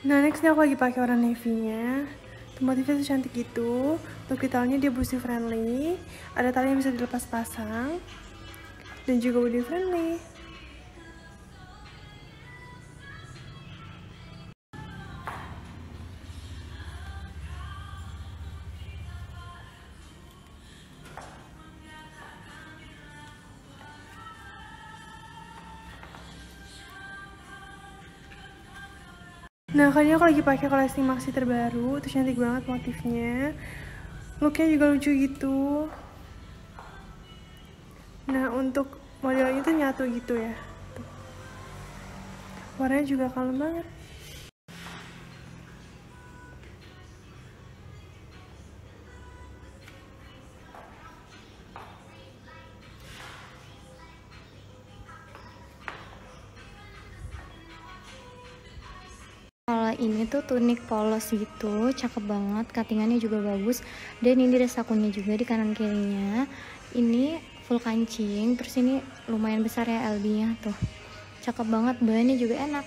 Nah next ini aku lagi pakai warna navy nya Motifnya tuh cantik gitu Untuk detailnya dia busi friendly Ada tali yang bisa dilepas pasang Dan juga body friendly nah kan kali ini aku lagi pakai koleksi maxi terbaru terus cantik banget motifnya looknya juga lucu gitu nah untuk modelnya itu nyatu gitu ya warnanya juga kalem banget itu tunik polos gitu cakep banget katingannya juga bagus dan ini ada sakunya juga di kanan kirinya ini full kancing terus ini lumayan besar ya LB nya tuh cakep banget bahannya juga enak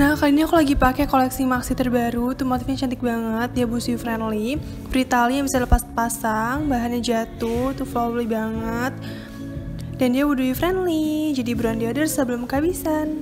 Nah, kali ini aku lagi pakai koleksi maxi terbaru. Tuh motifnya cantik banget, dia busi friendly. Free tali yang bisa lepas pasang, bahannya jatuh, tuh flowy banget. Dan dia wudhu friendly, jadi brown deodor sebelum kehabisan.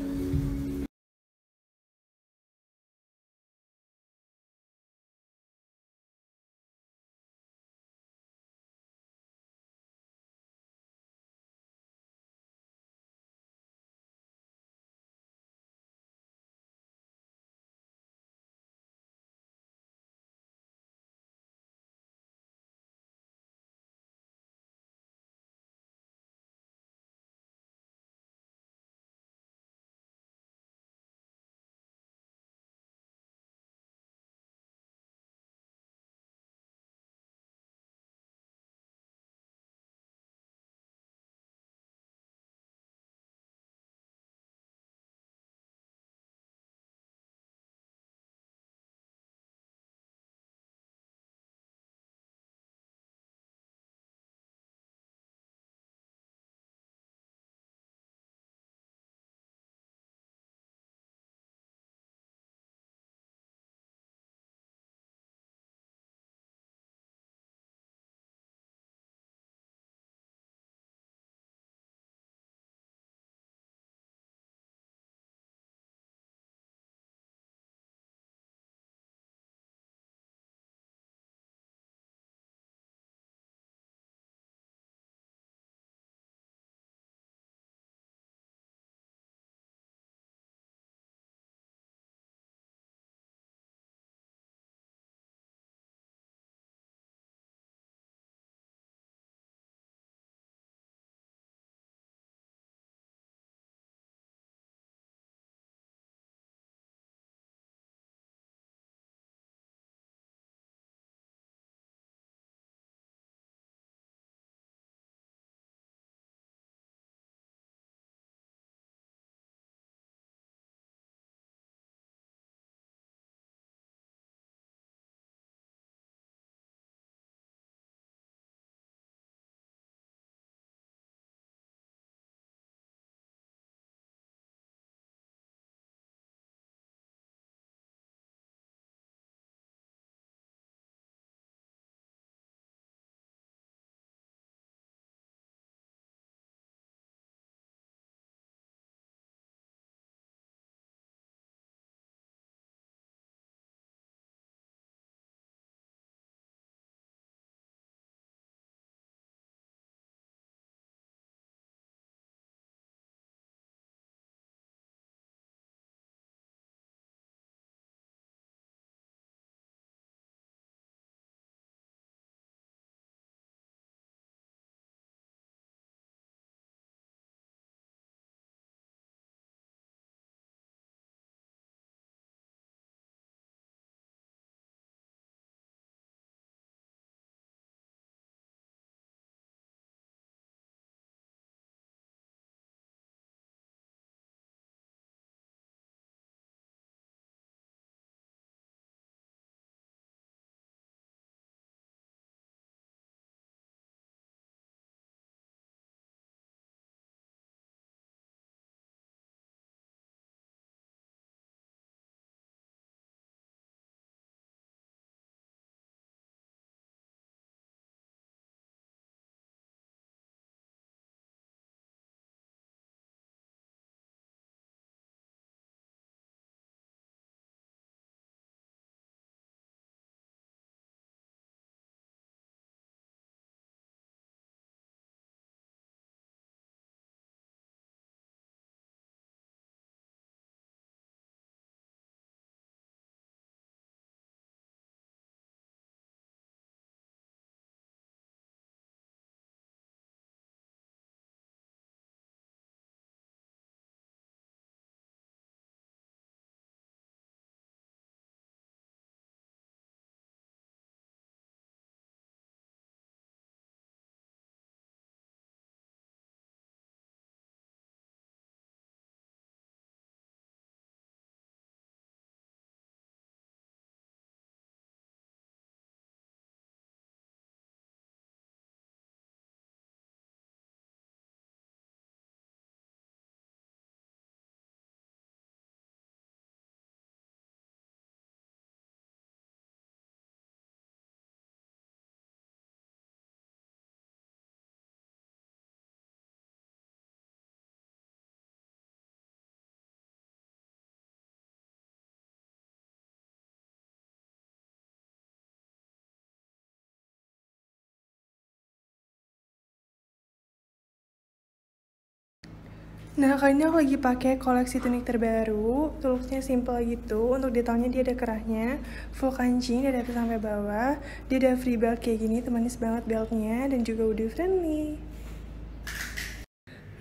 Nah, kali ini aku lagi pakai koleksi tunik terbaru. Tuluknya simple gitu. Untuk detailnya dia ada kerahnya, full kancing, dari atas sampai bawah. Dia ada free belt kayak gini, temanis banget beltnya dan juga udah friendly.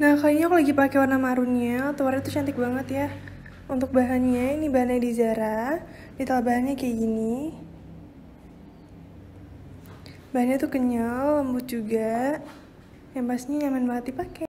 Nah, kali ini aku lagi pakai warna marunnya. Warna tuh cantik banget ya. Untuk bahannya, ini bahannya di Zara. Detail bahannya kayak gini. Bahannya tuh kenyal, lembut juga. Yang pastinya nyaman banget dipakai.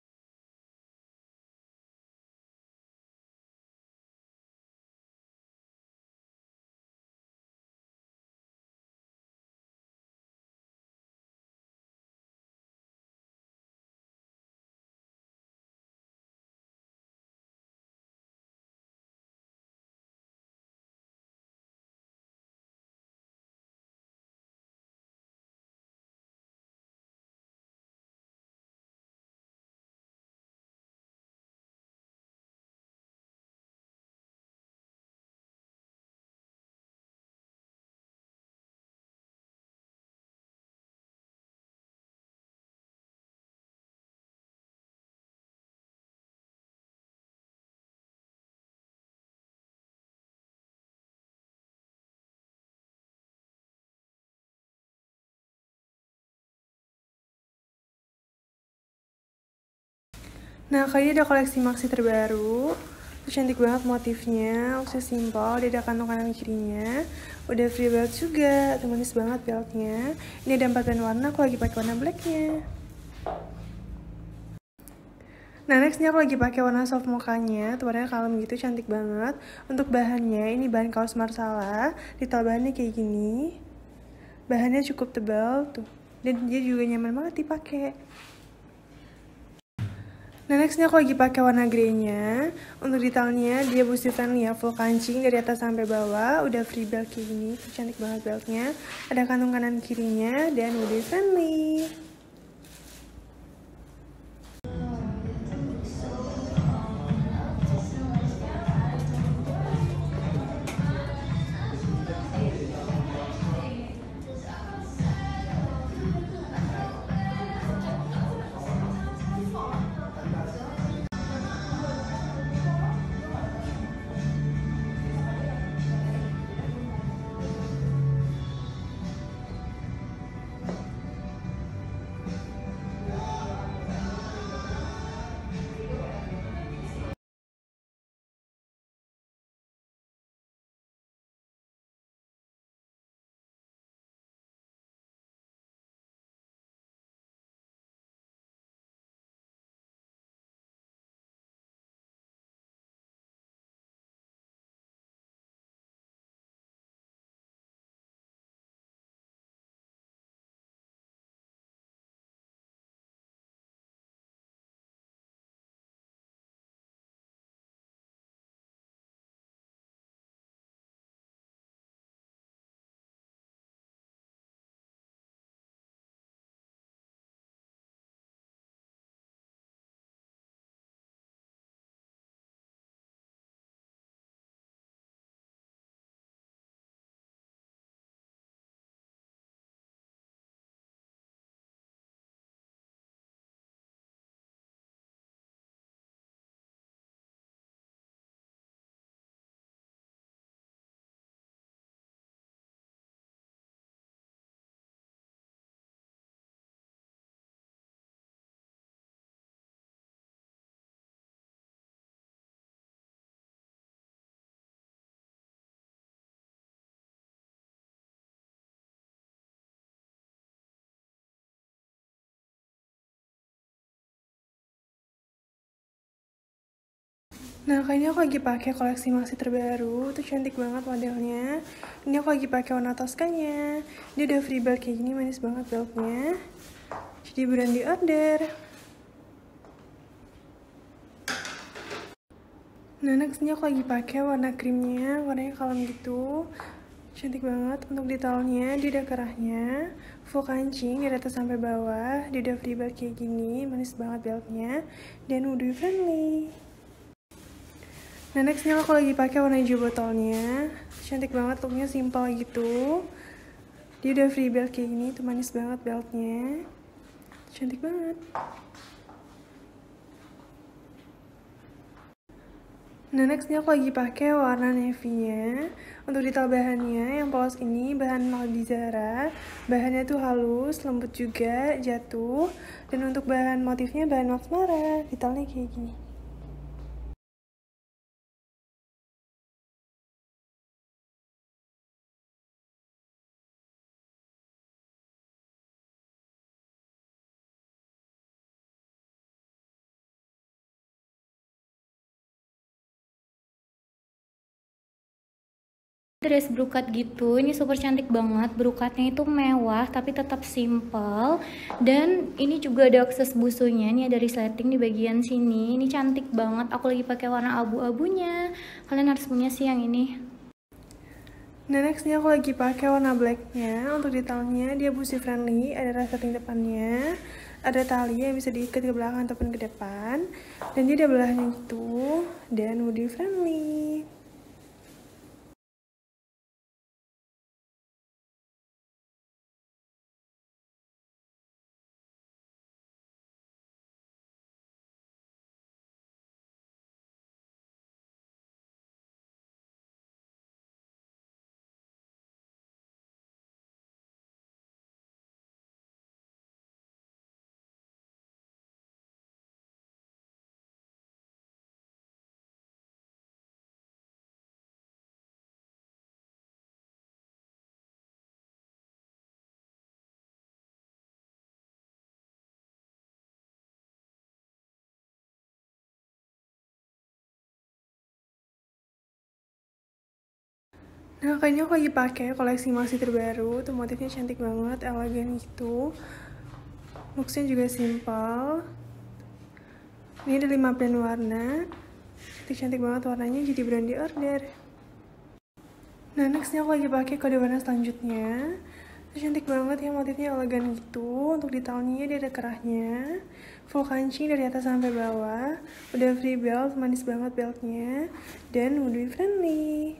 Nah, kali ini ada koleksi maxi terbaru. Itu cantik banget motifnya, usia simpel, dia ada kantong-kantong kirinya. Udah free belt juga, tuh manis banget beltnya. Ini ada empat dan warna, aku lagi pakai warna blacknya. Nah, nextnya aku lagi pakai warna soft mukanya, tuh warnanya kalem gitu, cantik banget. Untuk bahannya, ini bahan kaos marsala, detail bahannya kayak gini. Bahannya cukup tebal, tuh. Dan dia juga nyaman banget dipakai. Nah nextnya aku lagi pakai warna greynya. Untuk detailnya dia bustitan ya full kancing dari atas sampai bawah. Udah free belt kayak gini, cantik banget beltnya. Ada kantung kanan kirinya dan udah friendly. Nah, kayaknya aku lagi pakai koleksi masih terbaru. Itu cantik banget modelnya. Ini aku lagi pakai warna toskanya. Dia udah free belt kayak gini, manis banget beltnya. Jadi berani di order. Nah, next aku lagi pakai warna krimnya. Warnanya kalem gitu. Cantik banget untuk detailnya, dia udah kerahnya, full kancing dari atas sampai bawah, dia udah free belt kayak gini, manis banget beltnya, dan udah friendly. Nah nextnya aku lagi pakai warna hijau botolnya. Cantik banget, looknya simpel gitu. Dia udah free belt kayak gini, tuh manis banget beltnya. Cantik banget. Nah nextnya aku lagi pakai warna navy-nya Untuk detail bahannya yang polos ini bahan nol Zara Bahannya tuh halus, lembut juga, jatuh Dan untuk bahan motifnya bahan wax mara Detailnya kayak gini dress brokat gitu ini super cantik banget brokatnya itu mewah tapi tetap simple dan ini juga ada akses busunya ini ada resleting di bagian sini ini cantik banget aku lagi pakai warna abu-abunya kalian harus punya sih yang ini Nah nextnya aku lagi pakai warna blacknya Untuk detailnya dia busi friendly Ada resleting depannya Ada tali yang bisa diikat ke belakang ataupun ke depan Dan dia ada belahnya gitu Dan body friendly Nah, kayaknya aku lagi pakai koleksi masih terbaru. Tuh motifnya cantik banget, elegan gitu. Looksnya juga simpel. Ini ada 5 brand warna. Cantik-cantik banget warnanya, jadi brand di order. Nah, nextnya aku lagi pakai kode warna selanjutnya. Tuh cantik banget ya, motifnya elegan gitu. Untuk detailnya dia ada kerahnya. Full kancing dari atas sampai bawah. Udah free belt, manis banget beltnya. Dan woodwind friendly.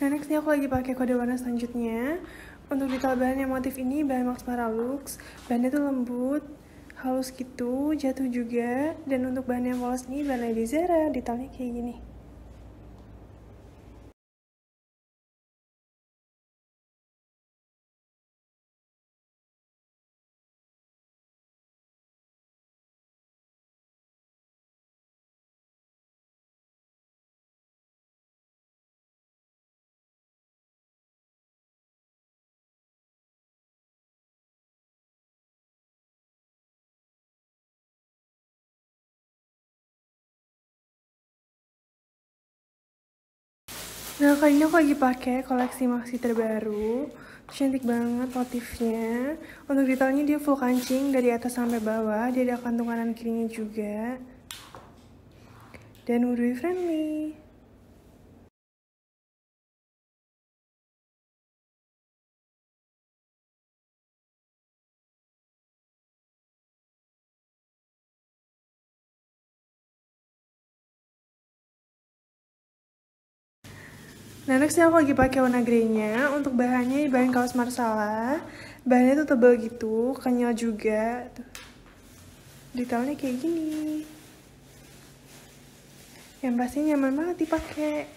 Nah, next nih aku lagi pakai kode warna selanjutnya. Untuk detail bahan yang motif ini bahan Max Lux. Bahannya tuh lembut, halus gitu, jatuh juga. Dan untuk bahan yang polos ini bahan Lady Zara, detailnya kayak gini. Nah, kali ini aku lagi pakai koleksi maxi terbaru. Cantik banget motifnya. Untuk detailnya dia full kancing dari atas sampai bawah. Dia ada kantung kanan kirinya juga. Dan udah friendly. Nah, next aku lagi pakai warna grey-nya. Untuk bahannya bahan kaos marsala. Bahannya tuh tebal gitu, kenyal juga. Tuh. Detailnya kayak gini. Yang pasti nyaman banget dipakai.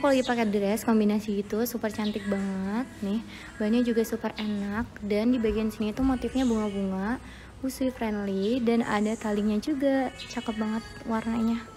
aku lagi pakai dress kombinasi gitu super cantik banget nih bahannya juga super enak dan di bagian sini itu motifnya bunga-bunga usui friendly dan ada talinya juga cakep banget warnanya